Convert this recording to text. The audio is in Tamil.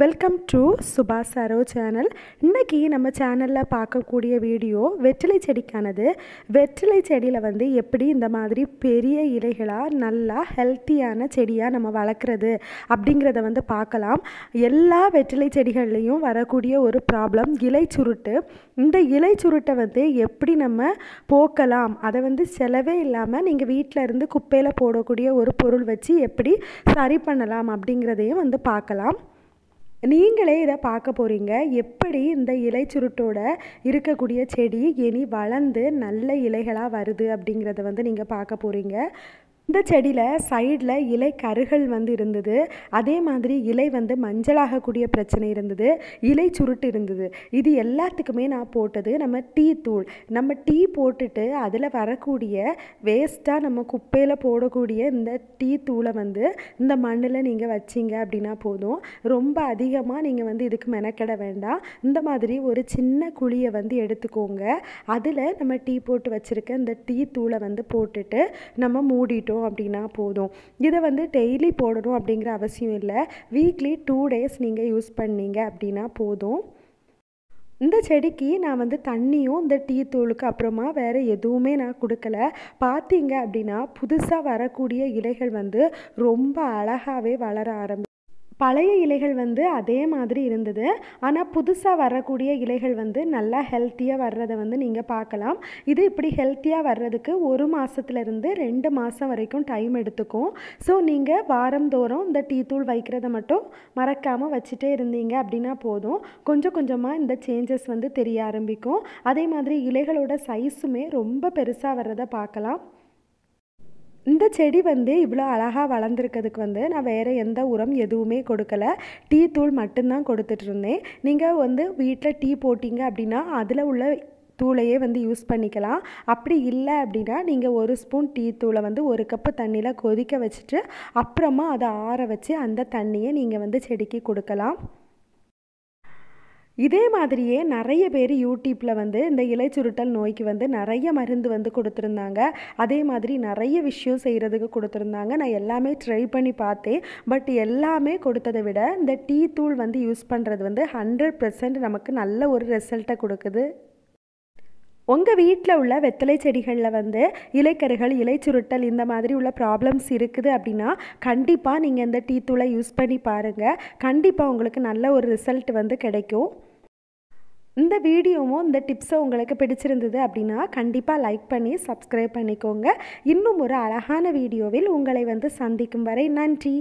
welcome to Suba Saro channel இன்றைக்கி நம்ம சேனலில் பார்க்கக்கூடிய வீடியோ வெற்றிலை செடிக்கானது வெற்றிலை செடியில் வந்து எப்படி இந்த மாதிரி பெரிய இலைகளாக நல்லா ஹெல்த்தியான செடியாக நம்ம வளர்க்குறது அப்படிங்கிறத வந்து பார்க்கலாம் எல்லா வெற்றிலை செடிகள்லேயும் வரக்கூடிய ஒரு ப்ராப்ளம் இலை சுருட்டு இந்த இலை சுருட்டை வந்து எப்படி நம்ம போக்கலாம் அதை வந்து செலவே இல்லாமல் நீங்கள் வீட்டில் இருந்து குப்பையில் போடக்கூடிய ஒரு பொருள் வச்சு எப்படி சரி பண்ணலாம் அப்படிங்கிறதையும் வந்து பார்க்கலாம் நீங்களே இதை பார்க்க போகிறீங்க எப்படி இந்த இலை சுருட்டோட இருக்கக்கூடிய செடி இனி வளர்ந்து நல்ல இலைகளாக வருது அப்படிங்கிறத வந்து நீங்கள் பார்க்க போகிறீங்க இந்த செடியில் சைடில் இலை கருகள் வந்து இருந்தது அதே மாதிரி இலை வந்து மஞ்சளாகக்கூடிய பிரச்சனை இருந்தது இலை சுருட்டு இருந்தது இது எல்லாத்துக்குமே நான் போட்டது நம்ம டீ தூள் நம்ம டீ போட்டுட்டு அதில் வரக்கூடிய வேஸ்ட்டாக நம்ம குப்பையில் போடக்கூடிய இந்த டீ தூளை வந்து இந்த மண்ணில் நீங்கள் வச்சிங்க அப்படின்னா போதும் ரொம்ப அதிகமாக நீங்கள் வந்து இதுக்கு மெனக்கெட வேண்டாம் இந்த மாதிரி ஒரு சின்ன குழியை வந்து எடுத்துக்கோங்க அதில் நம்ம டீ போட்டு வச்சுருக்க இந்த டீ தூளை வந்து போட்டுட்டு நம்ம மூடிட்டோம் போட்டோம் அப்படின்னா போதும் இதை வந்து டெய்லி போடணும் அப்படிங்கிற அவசியம் இல்லை வீக்லி டூ டேஸ் நீங்கள் யூஸ் பண்ணீங்க அப்படின்னா போதும் இந்த செடிக்கு நான் வந்து தண்ணியும் இந்த டீ தூளுக்கு அப்புறமா வேறு எதுவுமே நான் கொடுக்கல பார்த்தீங்க அப்படின்னா புதுசாக வரக்கூடிய இலைகள் வந்து ரொம்ப அழகாகவே வளர ஆரம்பி பழைய இலைகள் வந்து அதே மாதிரி இருந்தது ஆனால் புதுசாக வரக்கூடிய இலைகள் வந்து நல்லா ஹெல்த்தியாக வர்றதை வந்து நீங்கள் பார்க்கலாம் இது இப்படி ஹெல்த்தியாக வர்றதுக்கு ஒரு மாதத்துலேருந்து ரெண்டு மாதம் வரைக்கும் டைம் எடுத்துக்கும் ஸோ நீங்கள் வாரந்தோறும் இந்த டீ தூள் வைக்கிறத மட்டும் மறக்காமல் வச்சுட்டே இருந்தீங்க அப்படின்னா போதும் கொஞ்சம் கொஞ்சமாக இந்த சேஞ்சஸ் வந்து தெரிய ஆரம்பிக்கும் அதே மாதிரி இலைகளோட சைஸுமே ரொம்ப பெருசாக வர்றதை பார்க்கலாம் இந்த செடி வந்து இவ்வளோ அழகாக வளர்ந்துருக்கிறதுக்கு வந்து நான் வேறு எந்த உரம் எதுவுமே கொடுக்கலை டீ தூள் மட்டும்தான் கொடுத்துட்ருந்தேன் நீங்கள் வந்து வீட்டில் டீ போட்டிங்க அப்படின்னா அதில் உள்ள தூளையே வந்து யூஸ் பண்ணிக்கலாம் அப்படி இல்லை அப்படின்னா நீங்கள் ஒரு ஸ்பூன் டீ தூளை வந்து ஒரு கப்பு தண்ணியில் கொதிக்க வச்சுட்டு அப்புறமா அதை ஆற வச்சு அந்த தண்ணியை நீங்கள் வந்து செடிக்கு கொடுக்கலாம் இதே மாதிரியே நிறைய பேர் யூடியூப்பில் வந்து இந்த இலைச்சுருட்டல் நோய்க்கு வந்து நிறைய மருந்து வந்து கொடுத்துருந்தாங்க அதே மாதிரி நிறைய விஷயம் செய்கிறதுக்கு கொடுத்துருந்தாங்க நான் எல்லாமே ட்ரை பண்ணி பார்த்தேன் பட் எல்லாமே கொடுத்ததை விட இந்த டீ தூள் வந்து யூஸ் பண்ணுறது வந்து ஹண்ட்ரட் பர்சன்ட் நமக்கு நல்ல ஒரு ரிசல்ட்டை கொடுக்குது உங்கள் வீட்டில் உள்ள வெத்தலை செடிகளில் வந்து இலைக்கருகள் இலை சுருட்டல் இந்த மாதிரி உள்ள ப்ராப்ளம்ஸ் இருக்குது அப்படின்னா கண்டிப்பாக நீங்கள் இந்த டீ தூளை யூஸ் பண்ணி பாருங்கள் கண்டிப்பாக உங்களுக்கு நல்ல ஒரு ரிசல்ட் வந்து கிடைக்கும் இந்த வீடியோவும் இந்த டிப்ஸும் உங்களுக்கு பிடிச்சிருந்தது அப்படின்னா கண்டிப்பாக லைக் பண்ணி சப்ஸ்கிரைப் பண்ணிக்கோங்க இன்னும் ஒரு அழகான வீடியோவில் உங்களை வந்து சந்திக்கும் வரை நன்றி